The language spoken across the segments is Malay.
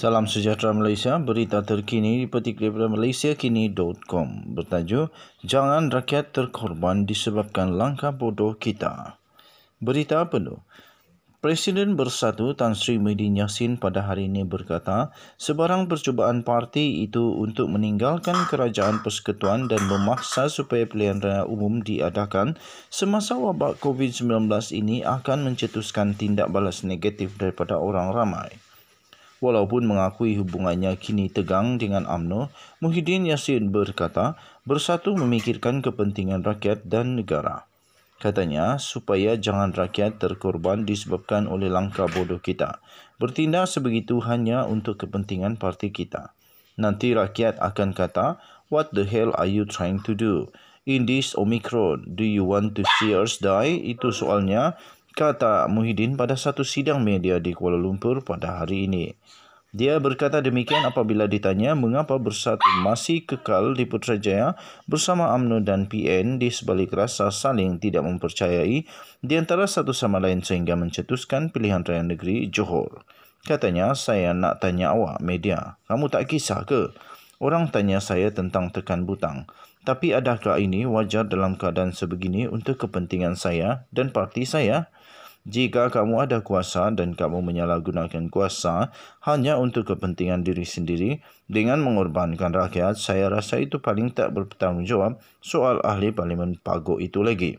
Salam sejahtera Malaysia, berita terkini dipetik daripada malaysiakini.com bertajuk Jangan rakyat terkorban disebabkan langkah bodoh kita. Berita penuh. Presiden Bersatu Tan Sri Muhyiddin Yassin pada hari ini berkata, sebarang percubaan parti itu untuk meninggalkan kerajaan persekutuan dan memaksa supaya pilihan raya umum diadakan semasa wabak COVID-19 ini akan mencetuskan tindak balas negatif daripada orang ramai. Walaupun mengakui hubungannya kini tegang dengan AMNO, Muhyiddin Yassin berkata bersatu memikirkan kepentingan rakyat dan negara. Katanya, supaya jangan rakyat terkorban disebabkan oleh langkah bodoh kita. Bertindak sebegitu hanya untuk kepentingan parti kita. Nanti rakyat akan kata, What the hell are you trying to do? In this Omicron, do you want to see us die? Itu soalnya kata Muhyiddin pada satu sidang media di Kuala Lumpur pada hari ini. Dia berkata demikian apabila ditanya mengapa bersatu masih kekal di Putrajaya bersama UMNO dan PN di sebalik rasa saling tidak mempercayai di antara satu sama lain sehingga mencetuskan pilihan raya negeri Johor. Katanya, saya nak tanya awak media, kamu tak kisah ke? Orang tanya saya tentang tekan butang. Tapi adakah ini wajar dalam keadaan sebegini untuk kepentingan saya dan parti saya? Jika kamu ada kuasa dan kamu menyalahgunakan kuasa hanya untuk kepentingan diri sendiri dengan mengorbankan rakyat, saya rasa itu paling tak bertanggungjawab soal ahli parlimen pagok itu lagi.'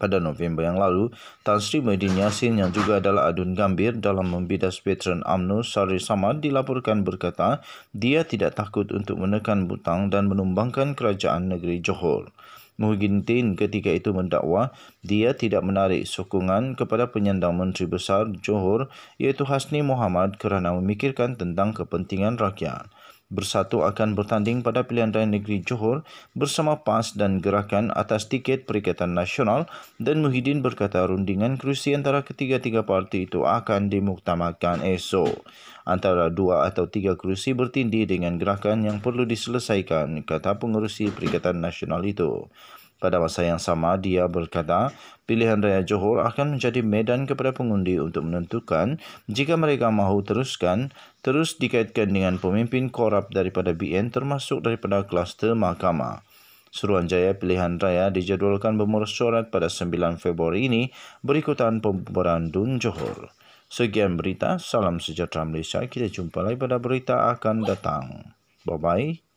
pada November yang lalu, Tan Sri Muhyiddin Yassin yang juga adalah adun gambir dalam membidas veteran UMNO Sari Samad dilaporkan berkata dia tidak takut untuk menekan butang dan menumbangkan kerajaan negeri Johor. Muhyiddin ketika itu mendakwa dia tidak menarik sokongan kepada penyandang Menteri Besar Johor iaitu Hasni Muhammad kerana memikirkan tentang kepentingan rakyat. Bersatu akan bertanding pada pilihan raya negeri Johor bersama PAS dan Gerakan atas tiket Perikatan Nasional dan Muhyiddin berkata rundingan kerusi antara ketiga-tiga parti itu akan dimuktamadkan esok. Antara dua atau tiga kerusi bertindih dengan gerakan yang perlu diselesaikan, kata pengerusi Perikatan Nasional itu. Pada masa yang sama, dia berkata, pilihan Raya Johor akan menjadi medan kepada pengundi untuk menentukan jika mereka mahu teruskan, terus dikaitkan dengan pemimpin korup daripada BN termasuk daripada kluster mahkamah. Suruhanjaya pilihan raya dijadualkan bermula pada 9 Februari ini berikutan pembubaran Dun Johor. Sekian berita, salam sejahtera Malaysia. Kita jumpa lagi pada berita akan datang. Bye-bye.